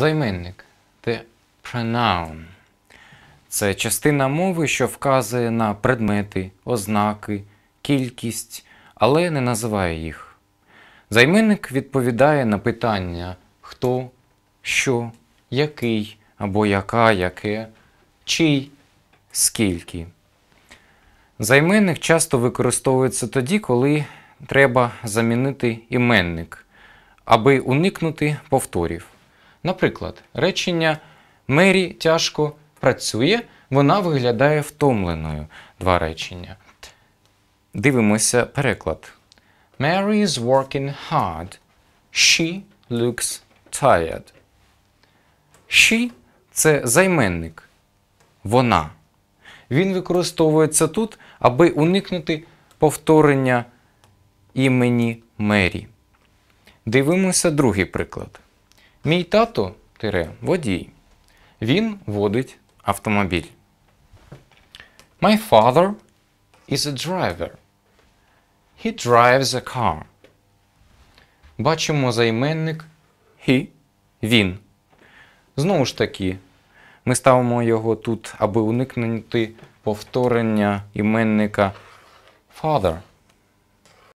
Займенник the pronoun. Це частина мови, що вказує на предмети, ознаки, кількість, але не називає їх. Займенник відповідає на питання хто, що, який або яка, яке, чий, скільки. Займенник часто використовується тоді, коли треба замінити іменник, аби уникнути повторів. Наприклад, речення Мері тяжко працює, вона виглядає втомленою. Два речення. Дивимося переклад. Mary is working hard. She looks tired. She це займенник. Вона. Він використовується тут, аби уникнути повторення імені Мері. Дивимося другий приклад. Мій тато тире, водій. Він водить автомобіль. My father is a driver. He drives a car. Бачимо займенник he, він. Знову ж таки, ми ставимо його тут, аби уникнути повторення іменника father.